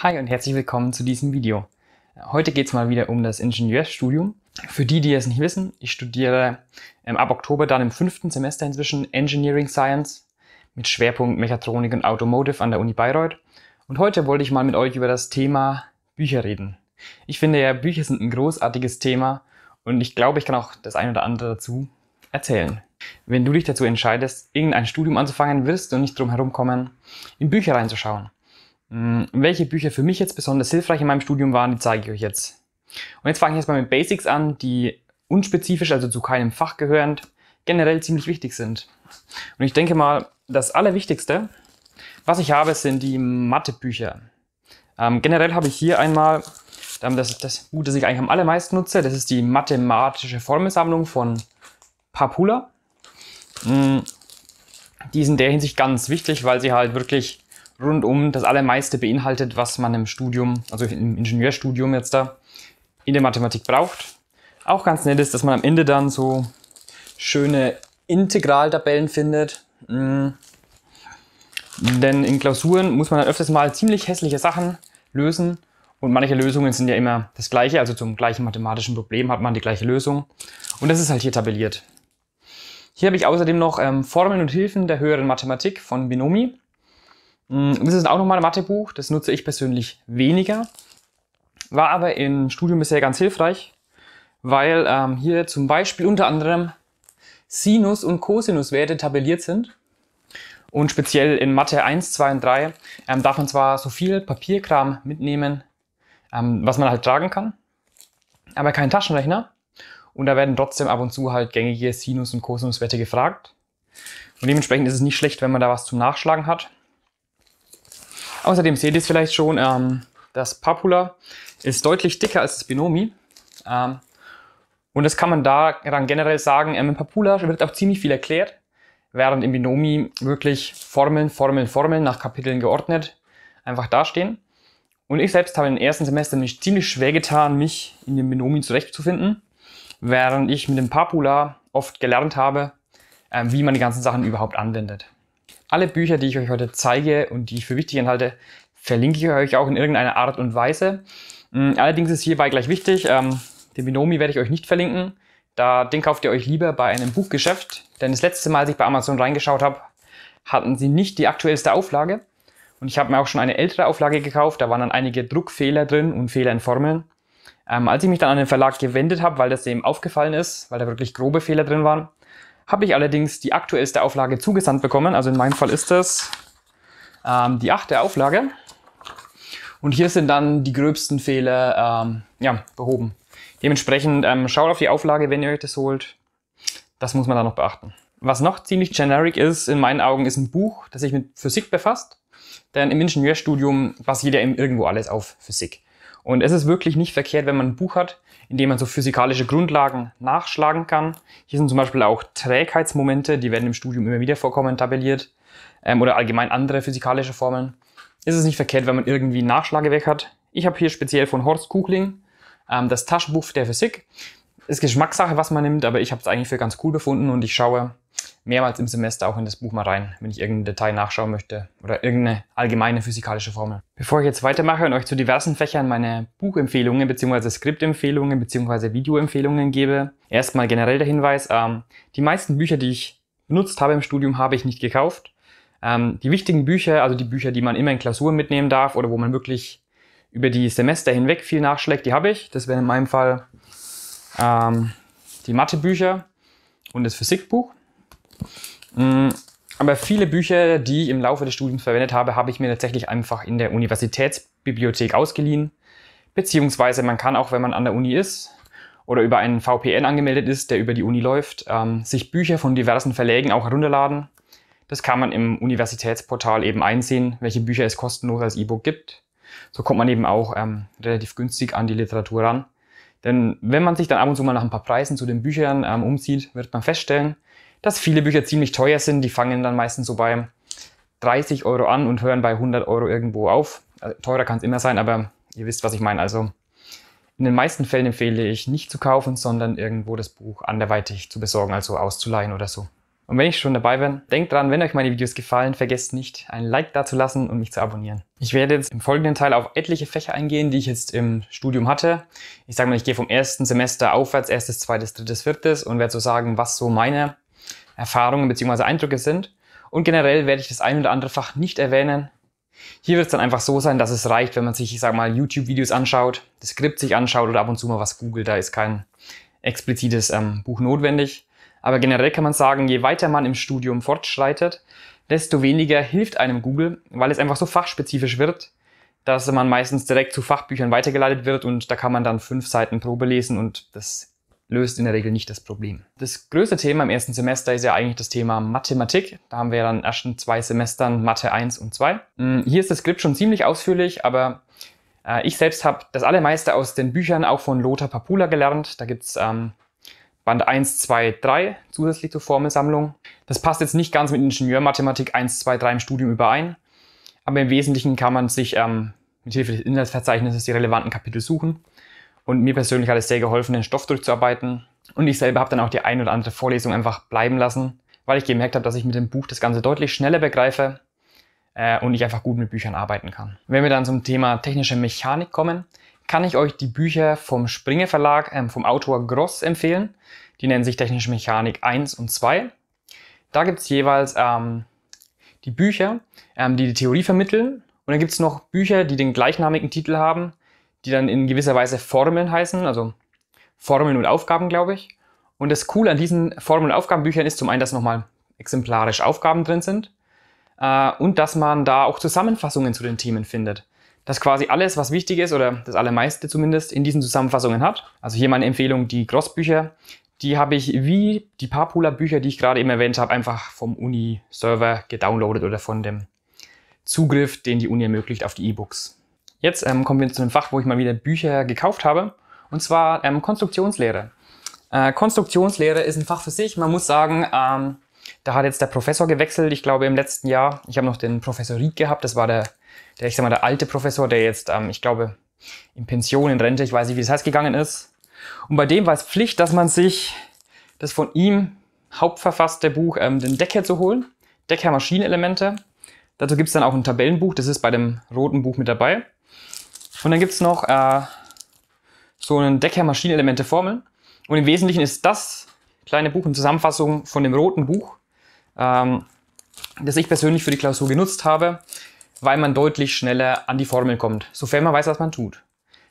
Hi und herzlich willkommen zu diesem Video. Heute geht es mal wieder um das Ingenieurstudium. Für die, die es nicht wissen, ich studiere ähm, ab Oktober dann im fünften Semester inzwischen Engineering Science mit Schwerpunkt Mechatronik und Automotive an der Uni Bayreuth. Und heute wollte ich mal mit euch über das Thema Bücher reden. Ich finde ja, Bücher sind ein großartiges Thema und ich glaube, ich kann auch das ein oder andere dazu erzählen. Wenn du dich dazu entscheidest, irgendein Studium anzufangen, wirst du nicht drum herum kommen, in Bücher reinzuschauen. Hm, welche Bücher für mich jetzt besonders hilfreich in meinem Studium waren, die zeige ich euch jetzt. Und jetzt fange ich erstmal mit Basics an, die unspezifisch, also zu keinem Fach gehörend, generell ziemlich wichtig sind. Und ich denke mal, das Allerwichtigste, was ich habe, sind die Mathebücher. Ähm, generell habe ich hier einmal ähm, das, das Buch, das ich eigentlich am allermeisten nutze. Das ist die mathematische Formelsammlung von Papula. Hm, die ist in der Hinsicht ganz wichtig, weil sie halt wirklich rundum das allermeiste beinhaltet, was man im Studium, also im Ingenieurstudium jetzt da, in der Mathematik braucht. Auch ganz nett ist, dass man am Ende dann so schöne Integraltabellen findet. Mhm. Denn in Klausuren muss man dann öfters mal ziemlich hässliche Sachen lösen und manche Lösungen sind ja immer das gleiche, also zum gleichen mathematischen Problem hat man die gleiche Lösung und das ist halt hier tabelliert. Hier habe ich außerdem noch ähm, Formeln und Hilfen der höheren Mathematik von Binomi. Mm, das ist auch nochmal ein Mathebuch, das nutze ich persönlich weniger, war aber im Studium bisher ganz hilfreich, weil ähm, hier zum Beispiel unter anderem Sinus- und Cosinuswerte tabelliert sind. Und speziell in Mathe 1, 2 und 3 ähm, darf man zwar so viel Papierkram mitnehmen, ähm, was man halt tragen kann, aber keinen Taschenrechner. Und da werden trotzdem ab und zu halt gängige Sinus- und Cosinuswerte gefragt. Und dementsprechend ist es nicht schlecht, wenn man da was zum Nachschlagen hat. Außerdem seht ihr es vielleicht schon, ähm, das Papula ist deutlich dicker als das Binomi. Ähm, und das kann man da dann generell sagen, ähm, im Papula wird auch ziemlich viel erklärt, während im Binomi wirklich Formeln, Formeln, Formeln nach Kapiteln geordnet einfach dastehen. Und ich selbst habe im ersten Semester mich ziemlich schwer getan, mich in dem Binomi zurechtzufinden, während ich mit dem Papula oft gelernt habe, ähm, wie man die ganzen Sachen überhaupt anwendet. Alle Bücher, die ich euch heute zeige und die ich für wichtig halte, verlinke ich euch auch in irgendeiner Art und Weise. Mm, allerdings ist hierbei gleich wichtig, ähm, den Binomi werde ich euch nicht verlinken. Da, den kauft ihr euch lieber bei einem Buchgeschäft. Denn das letzte Mal, als ich bei Amazon reingeschaut habe, hatten sie nicht die aktuellste Auflage. Und ich habe mir auch schon eine ältere Auflage gekauft. Da waren dann einige Druckfehler drin und Fehler in Formeln. Ähm, als ich mich dann an den Verlag gewendet habe, weil das eben aufgefallen ist, weil da wirklich grobe Fehler drin waren, habe ich allerdings die aktuellste Auflage zugesandt bekommen. Also in meinem Fall ist das ähm, die achte Auflage. Und hier sind dann die gröbsten Fehler ähm, ja, behoben. Dementsprechend ähm, schaut auf die Auflage, wenn ihr euch das holt. Das muss man da noch beachten. Was noch ziemlich generic ist, in meinen Augen, ist ein Buch, das sich mit Physik befasst. Denn im Ingenieurstudium basiert ja eben irgendwo alles auf Physik. Und es ist wirklich nicht verkehrt, wenn man ein Buch hat, indem man so physikalische Grundlagen nachschlagen kann. Hier sind zum Beispiel auch Trägheitsmomente, die werden im Studium immer wieder vorkommen, tabelliert ähm, oder allgemein andere physikalische Formeln. Ist es nicht verkehrt, wenn man irgendwie ein Nachschlagewerk hat? Ich habe hier speziell von Horst Kuchling ähm, das Taschenbuch der Physik. Ist Geschmackssache, was man nimmt, aber ich habe es eigentlich für ganz cool befunden und ich schaue, mehrmals im Semester auch in das Buch mal rein, wenn ich irgendein Detail nachschauen möchte oder irgendeine allgemeine physikalische Formel. Bevor ich jetzt weitermache und euch zu diversen Fächern meine Buchempfehlungen bzw. Skriptempfehlungen bzw. Videoempfehlungen gebe, erstmal generell der Hinweis, ähm, die meisten Bücher, die ich benutzt habe im Studium, habe ich nicht gekauft. Ähm, die wichtigen Bücher, also die Bücher, die man immer in Klausuren mitnehmen darf oder wo man wirklich über die Semester hinweg viel nachschlägt, die habe ich. Das wären in meinem Fall ähm, die Mathebücher und das Physikbuch. Mm, aber viele Bücher, die ich im Laufe des Studiums verwendet habe, habe ich mir tatsächlich einfach in der Universitätsbibliothek ausgeliehen. Beziehungsweise man kann auch, wenn man an der Uni ist oder über einen VPN angemeldet ist, der über die Uni läuft, ähm, sich Bücher von diversen Verlägen auch herunterladen. Das kann man im Universitätsportal eben einsehen, welche Bücher es kostenlos als E-Book gibt. So kommt man eben auch ähm, relativ günstig an die Literatur ran. Denn wenn man sich dann ab und zu mal nach ein paar Preisen zu den Büchern ähm, umzieht, wird man feststellen, dass viele Bücher ziemlich teuer sind. Die fangen dann meistens so bei 30 Euro an und hören bei 100 Euro irgendwo auf. Also teurer kann es immer sein, aber ihr wisst, was ich meine. Also in den meisten Fällen empfehle ich nicht zu kaufen, sondern irgendwo das Buch anderweitig zu besorgen, also auszuleihen oder so. Und wenn ich schon dabei bin, denkt dran, wenn euch meine Videos gefallen, vergesst nicht, ein Like da zu lassen und mich zu abonnieren. Ich werde jetzt im folgenden Teil auf etliche Fächer eingehen, die ich jetzt im Studium hatte. Ich sage mal, ich gehe vom ersten Semester aufwärts, erstes, zweites, drittes, viertes und werde so sagen, was so meine Erfahrungen bzw. Eindrücke sind. Und generell werde ich das ein oder andere Fach nicht erwähnen. Hier wird es dann einfach so sein, dass es reicht, wenn man sich, ich sag mal, YouTube-Videos anschaut, das Skript sich anschaut oder ab und zu mal was googelt. Da ist kein explizites ähm, Buch notwendig. Aber generell kann man sagen, je weiter man im Studium fortschreitet, desto weniger hilft einem Google, weil es einfach so fachspezifisch wird, dass man meistens direkt zu Fachbüchern weitergeleitet wird und da kann man dann fünf Seiten Probe lesen und das löst in der Regel nicht das Problem. Das größte Thema im ersten Semester ist ja eigentlich das Thema Mathematik. Da haben wir dann erst in zwei Semestern Mathe 1 und 2. Hm, hier ist das Skript schon ziemlich ausführlich, aber äh, ich selbst habe das allermeiste aus den Büchern auch von Lothar Papula gelernt. Da gibt es ähm, Band 1, 2, 3 zusätzlich zur Formelsammlung. Das passt jetzt nicht ganz mit Ingenieurmathematik 1, 2, 3 im Studium überein, aber im Wesentlichen kann man sich ähm, mit Hilfe des Inhaltsverzeichnisses die relevanten Kapitel suchen. Und mir persönlich hat es sehr geholfen, den Stoff durchzuarbeiten. Und ich selber habe dann auch die ein oder andere Vorlesung einfach bleiben lassen, weil ich gemerkt habe, dass ich mit dem Buch das Ganze deutlich schneller begreife äh, und ich einfach gut mit Büchern arbeiten kann. Wenn wir dann zum Thema technische Mechanik kommen, kann ich euch die Bücher vom Springer Verlag, ähm, vom Autor Gross empfehlen. Die nennen sich Technische Mechanik 1 und 2. Da gibt es jeweils ähm, die Bücher, ähm, die die Theorie vermitteln. Und dann gibt es noch Bücher, die den gleichnamigen Titel haben, die dann in gewisser Weise Formeln heißen, also Formeln und Aufgaben, glaube ich. Und das Coole an diesen Formeln und Aufgabenbüchern ist zum einen, dass nochmal exemplarisch Aufgaben drin sind äh, und dass man da auch Zusammenfassungen zu den Themen findet. Dass quasi alles, was wichtig ist oder das Allermeiste zumindest, in diesen Zusammenfassungen hat. Also hier meine Empfehlung, die Grossbücher. Die habe ich wie die Papula-Bücher, die ich gerade eben erwähnt habe, einfach vom Uni-Server gedownloadet oder von dem Zugriff, den die Uni ermöglicht auf die E-Books. Jetzt ähm, kommen wir zu einem Fach, wo ich mal wieder Bücher gekauft habe, und zwar ähm, Konstruktionslehre. Äh, Konstruktionslehre ist ein Fach für sich. Man muss sagen, ähm, da hat jetzt der Professor gewechselt, ich glaube im letzten Jahr. Ich habe noch den Professor Ried gehabt, das war der, der ich sag mal, der alte Professor, der jetzt, ähm, ich glaube, in Pension, in Rente, ich weiß nicht, wie das heißt, gegangen ist. Und bei dem war es Pflicht, dass man sich das von ihm hauptverfasste Buch, ähm, den Decker zu holen, Decker Maschinenelemente. Dazu gibt es dann auch ein Tabellenbuch, das ist bei dem roten Buch mit dabei. Und dann gibt es noch äh, so einen Decker Maschinenelemente Formeln. Und im Wesentlichen ist das kleine Buch eine Zusammenfassung von dem roten Buch, ähm, das ich persönlich für die Klausur genutzt habe, weil man deutlich schneller an die Formeln kommt, sofern man weiß, was man tut.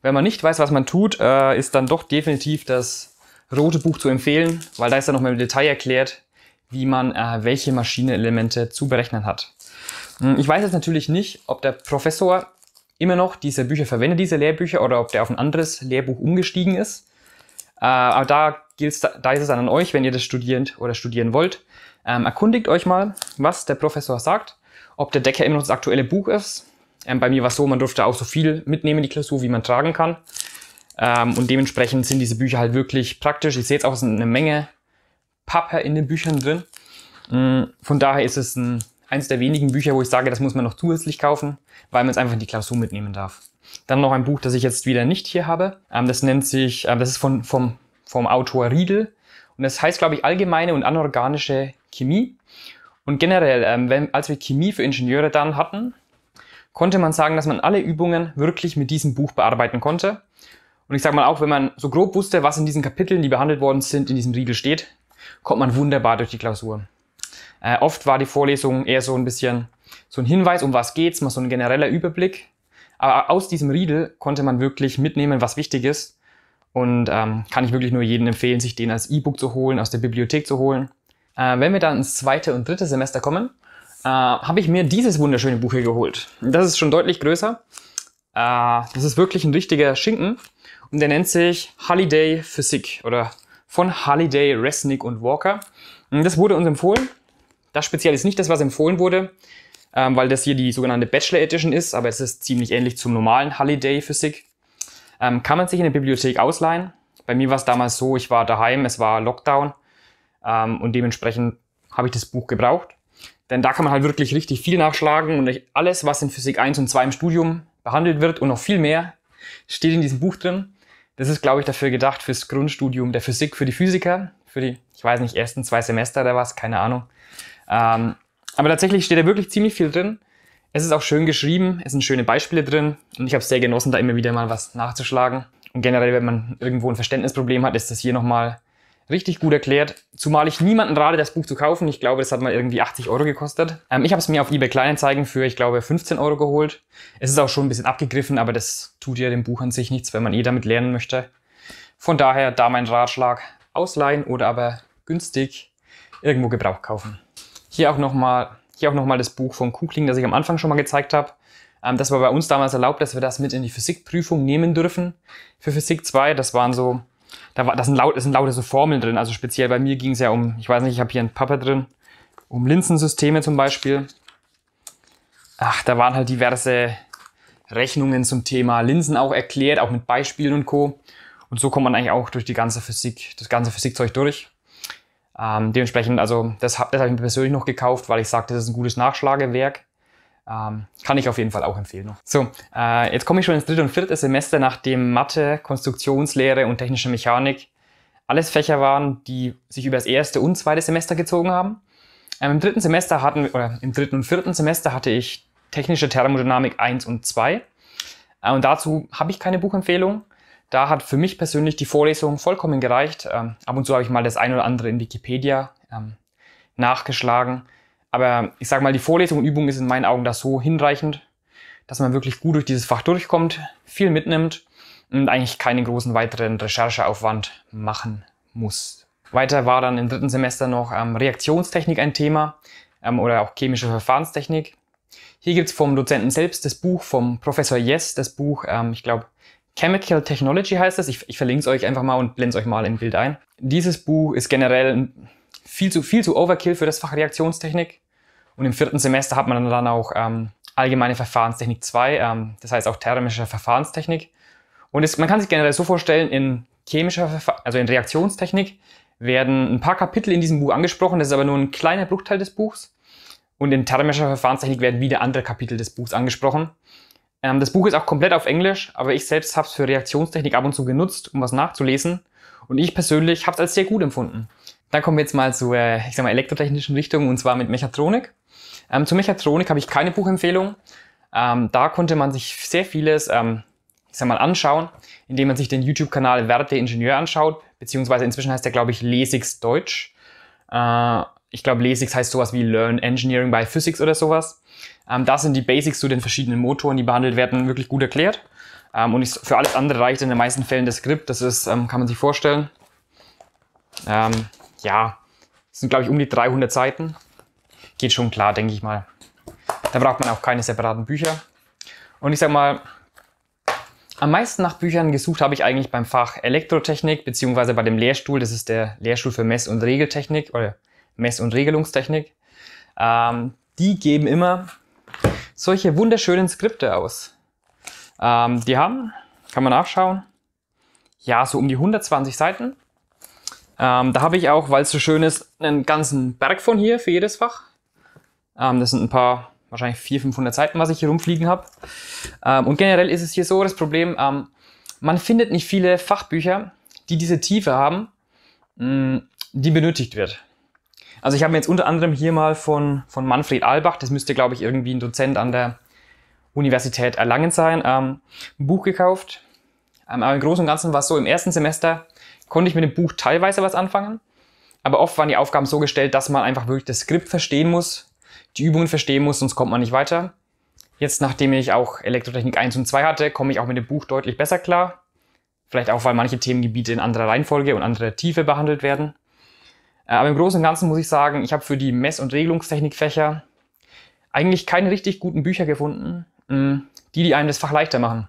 Wenn man nicht weiß, was man tut, äh, ist dann doch definitiv das rote Buch zu empfehlen, weil da ist dann nochmal im Detail erklärt, wie man äh, welche Maschinenelemente zu berechnen hat. Hm, ich weiß jetzt natürlich nicht, ob der Professor immer noch diese Bücher verwendet, diese Lehrbücher, oder ob der auf ein anderes Lehrbuch umgestiegen ist. Äh, aber da, gilt's, da ist es dann an euch, wenn ihr das studierend oder studieren wollt. Ähm, erkundigt euch mal, was der Professor sagt, ob der Decker immer noch das aktuelle Buch ist. Ähm, bei mir war es so, man durfte auch so viel mitnehmen in die Klausur, wie man tragen kann. Ähm, und dementsprechend sind diese Bücher halt wirklich praktisch. Ich sehe jetzt auch, es sind eine Menge Pappe in den Büchern drin. Mm, von daher ist es ein eins der wenigen Bücher, wo ich sage, das muss man noch zusätzlich kaufen, weil man es einfach in die Klausur mitnehmen darf. Dann noch ein Buch, das ich jetzt wieder nicht hier habe. Ähm, das nennt sich, ähm, das ist von, vom, vom Autor Riedel. Und das heißt, glaube ich, allgemeine und anorganische Chemie. Und generell, ähm, wenn, als wir Chemie für Ingenieure dann hatten, konnte man sagen, dass man alle Übungen wirklich mit diesem Buch bearbeiten konnte. Und ich sage mal auch, wenn man so grob wusste, was in diesen Kapiteln, die behandelt worden sind, in diesem Riegel steht, kommt man wunderbar durch die Klausur. Äh, oft war die Vorlesung eher so ein bisschen so ein Hinweis, um was geht's, mal so ein genereller Überblick. Aber aus diesem Riedel konnte man wirklich mitnehmen, was wichtig ist. Und ähm, kann ich wirklich nur jedem empfehlen, sich den als E-Book zu holen, aus der Bibliothek zu holen. Äh, wenn wir dann ins zweite und dritte Semester kommen, äh, habe ich mir dieses wunderschöne Buch hier geholt. Das ist schon deutlich größer. Äh, das ist wirklich ein richtiger Schinken. Und der nennt sich Holiday Physik oder von Holiday, Resnick und Walker. Und das wurde uns empfohlen das speziell ist nicht das, was empfohlen wurde, ähm, weil das hier die sogenannte Bachelor Edition ist, aber es ist ziemlich ähnlich zum normalen Holiday Physik. Ähm, kann man sich in der Bibliothek ausleihen. Bei mir war es damals so, ich war daheim, es war Lockdown ähm, und dementsprechend habe ich das Buch gebraucht. Denn da kann man halt wirklich richtig viel nachschlagen und alles, was in Physik 1 und 2 im Studium behandelt wird und noch viel mehr, steht in diesem Buch drin. Das ist, glaube ich, dafür gedacht, fürs Grundstudium der Physik, für die Physiker, für die, ich weiß nicht, ersten zwei Semester oder was, keine Ahnung. Ähm, aber tatsächlich steht da wirklich ziemlich viel drin. Es ist auch schön geschrieben, es sind schöne Beispiele drin und ich habe es sehr genossen, da immer wieder mal was nachzuschlagen. Und generell, wenn man irgendwo ein Verständnisproblem hat, ist das hier nochmal richtig gut erklärt. Zumal ich niemanden rate, das Buch zu kaufen. Ich glaube, das hat mal irgendwie 80 Euro gekostet. Ähm, ich habe es mir auf eBay Kleinanzeigen für, ich glaube, 15 Euro geholt. Es ist auch schon ein bisschen abgegriffen, aber das tut ja dem Buch an sich nichts, wenn man eh damit lernen möchte. Von daher da mein Ratschlag, ausleihen oder aber günstig irgendwo Gebrauch kaufen. Hier auch nochmal hier das Buch von Kukling, das ich am Anfang schon mal gezeigt habe. Ähm, das war bei uns damals erlaubt, dass wir das mit in die Physikprüfung nehmen dürfen. Für Physik 2, das waren so, da war, das sind, laut, das sind lauter so Formeln drin. Also speziell bei mir ging es ja um, ich weiß nicht, ich habe hier ein Pappe drin, um Linsensysteme zum Beispiel. Ach, da waren halt diverse Rechnungen zum Thema Linsen auch erklärt, auch mit Beispielen und Co. Und so kommt man eigentlich auch durch die ganze Physik, das ganze Physikzeug durch. Ähm, dementsprechend, also das, hab, das habe ich mir persönlich noch gekauft, weil ich sagte, das ist ein gutes Nachschlagewerk. Ähm, kann ich auf jeden Fall auch empfehlen noch. So, äh, jetzt komme ich schon ins dritte und vierte Semester, nachdem Mathe, Konstruktionslehre und technische Mechanik alles Fächer waren, die sich über das erste und zweite Semester gezogen haben. Ähm, Im dritten Semester hatten oder im dritten und vierten Semester hatte ich technische Thermodynamik 1 und 2. Äh, und dazu habe ich keine Buchempfehlung. Da hat für mich persönlich die Vorlesung vollkommen gereicht. Ähm, ab und zu habe ich mal das ein oder andere in Wikipedia ähm, nachgeschlagen. Aber ich sage mal, die Vorlesung und Übung ist in meinen Augen da so hinreichend, dass man wirklich gut durch dieses Fach durchkommt, viel mitnimmt und eigentlich keinen großen weiteren Rechercheaufwand machen muss. Weiter war dann im dritten Semester noch ähm, Reaktionstechnik ein Thema ähm, oder auch chemische Verfahrenstechnik. Hier gibt es vom Dozenten selbst das Buch, vom Professor Jess das Buch, ähm, ich glaube, Chemical Technology heißt es. Ich, ich verlinke es euch einfach mal und blende es euch mal im Bild ein. Dieses Buch ist generell viel zu, viel zu Overkill für das Fach Reaktionstechnik. Und im vierten Semester hat man dann auch ähm, allgemeine Verfahrenstechnik 2, ähm, das heißt auch thermische Verfahrenstechnik. Und es, man kann sich generell so vorstellen, in chemischer, Verfa also in Reaktionstechnik werden ein paar Kapitel in diesem Buch angesprochen, das ist aber nur ein kleiner Bruchteil des Buchs. Und in thermischer Verfahrenstechnik werden wieder andere Kapitel des Buchs angesprochen. Ähm, das Buch ist auch komplett auf Englisch, aber ich selbst habe es für Reaktionstechnik ab und zu genutzt, um was nachzulesen. Und ich persönlich habe es als sehr gut empfunden. Dann kommen wir jetzt mal zur, äh, ich sag mal, elektrotechnischen Richtung und zwar mit Mechatronik. Ähm, zur Mechatronik habe ich keine Buchempfehlung. Ähm, da konnte man sich sehr vieles, ähm, ich sag mal, anschauen, indem man sich den YouTube-Kanal Werte Ingenieur anschaut, beziehungsweise inzwischen heißt der, glaube ich, Lesix Deutsch. Äh, ich glaube, Lesix heißt sowas wie Learn Engineering by Physics oder sowas. Ähm, das sind die Basics zu den verschiedenen Motoren, die behandelt werden, wirklich gut erklärt. Ähm, und ich, für alles andere reicht in den meisten Fällen das Skript. Das ist, ähm, kann man sich vorstellen. Ähm, ja, sind glaube ich um die 300 Seiten. Geht schon klar, denke ich mal. Da braucht man auch keine separaten Bücher. Und ich sag mal, am meisten nach Büchern gesucht habe ich eigentlich beim Fach Elektrotechnik beziehungsweise bei dem Lehrstuhl. Das ist der Lehrstuhl für Mess- und Regeltechnik oder Mess- und Regelungstechnik. Ähm, die geben immer solche wunderschönen Skripte aus. Ähm, die haben, kann man nachschauen, ja, so um die 120 Seiten. Ähm, da habe ich auch, weil es so schön ist, einen ganzen Berg von hier für jedes Fach. Ähm, das sind ein paar, wahrscheinlich 400, 500 Seiten, was ich hier rumfliegen habe. Ähm, und generell ist es hier so das Problem, ähm, man findet nicht viele Fachbücher, die diese Tiefe haben, mh, mm, die benötigt wird. Also ich habe mir jetzt unter anderem hier mal von, von Manfred Albach, das müsste glaube ich irgendwie ein Dozent an der Universität Erlangen sein, ähm, ein Buch gekauft. Ähm, aber im Großen und Ganzen war es so, im ersten Semester konnte ich mit dem Buch teilweise was anfangen, aber oft waren die Aufgaben so gestellt, dass man einfach wirklich das Skript verstehen muss, die Übungen verstehen muss, sonst kommt man nicht weiter. Jetzt, nachdem ich auch Elektrotechnik 1 und 2 hatte, komme ich auch mit dem Buch deutlich besser klar. Vielleicht auch, weil manche Themengebiete in anderer Reihenfolge und anderer Tiefe behandelt werden. Äh, aber im Großen und Ganzen muss ich sagen, ich habe für die Mess- und Regelungstechnikfächer eigentlich keine richtig guten Bücher gefunden, mm, die, die einem das Fach leichter machen.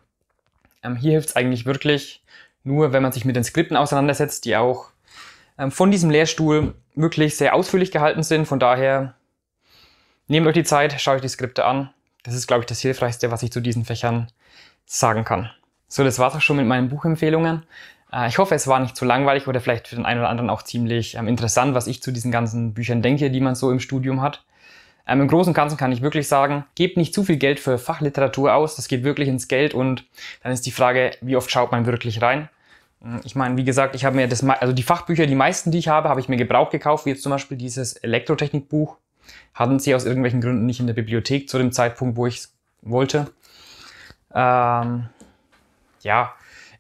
Ähm, hier hilft es eigentlich wirklich nur, wenn man sich mit den Skripten auseinandersetzt, die auch ähm, von diesem Lehrstuhl wirklich sehr ausführlich gehalten sind. Von daher nehmt euch die Zeit, schaut euch die Skripte an. Das ist, glaube ich, das Hilfreichste, was ich zu diesen Fächern sagen kann. So, das war's auch schon mit meinen Buchempfehlungen. Äh, ich hoffe, es war nicht zu langweilig oder vielleicht für den einen oder anderen auch ziemlich ähm, interessant, was ich zu diesen ganzen Büchern denke, die man so im Studium hat. Ähm, Im Großen und Ganzen kann ich wirklich sagen, gebt nicht zu viel Geld für Fachliteratur aus, das geht wirklich ins Geld und dann ist die Frage, wie oft schaut man wirklich rein? Hm, ich meine, wie gesagt, ich habe mir das, also die Fachbücher, die meisten, die ich habe, habe ich mir gebraucht gekauft, wie jetzt zum Beispiel dieses Elektrotechnikbuch. Hatten sie aus irgendwelchen Gründen nicht in der Bibliothek zu dem Zeitpunkt, wo ich es wollte. Ähm, ja,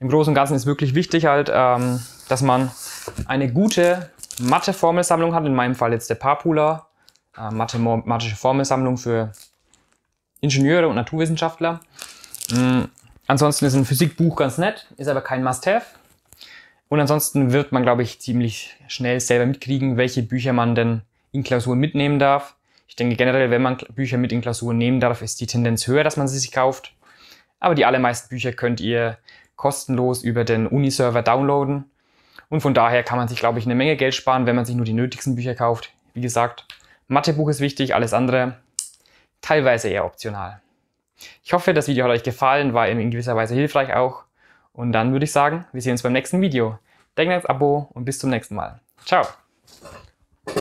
im Großen und Ganzen ist wirklich wichtig halt, ähm, dass man eine gute Mathe-Formelsammlung hat. In meinem Fall jetzt der Papula, äh, mathematische Formelsammlung für Ingenieure und Naturwissenschaftler. Mhm. Ansonsten ist ein Physikbuch ganz nett, ist aber kein Must-Have. Und ansonsten wird man, glaube ich, ziemlich schnell selber mitkriegen, welche Bücher man denn in Klausuren mitnehmen darf. Ich denke generell, wenn man Bücher mit in Klausuren nehmen darf, ist die Tendenz höher, dass man sie sich kauft. Aber die allermeisten Bücher könnt ihr kostenlos über den Uni-Server downloaden. Und von daher kann man sich, glaube ich, eine Menge Geld sparen, wenn man sich nur die nötigsten Bücher kauft. Wie gesagt, Mathebuch ist wichtig, alles andere teilweise eher optional. Ich hoffe, das Video hat euch gefallen, war in gewisser Weise hilfreich auch. Und dann würde ich sagen, wir sehen uns beim nächsten Video. Denkt ans Abo und bis zum nächsten Mal. Ciao!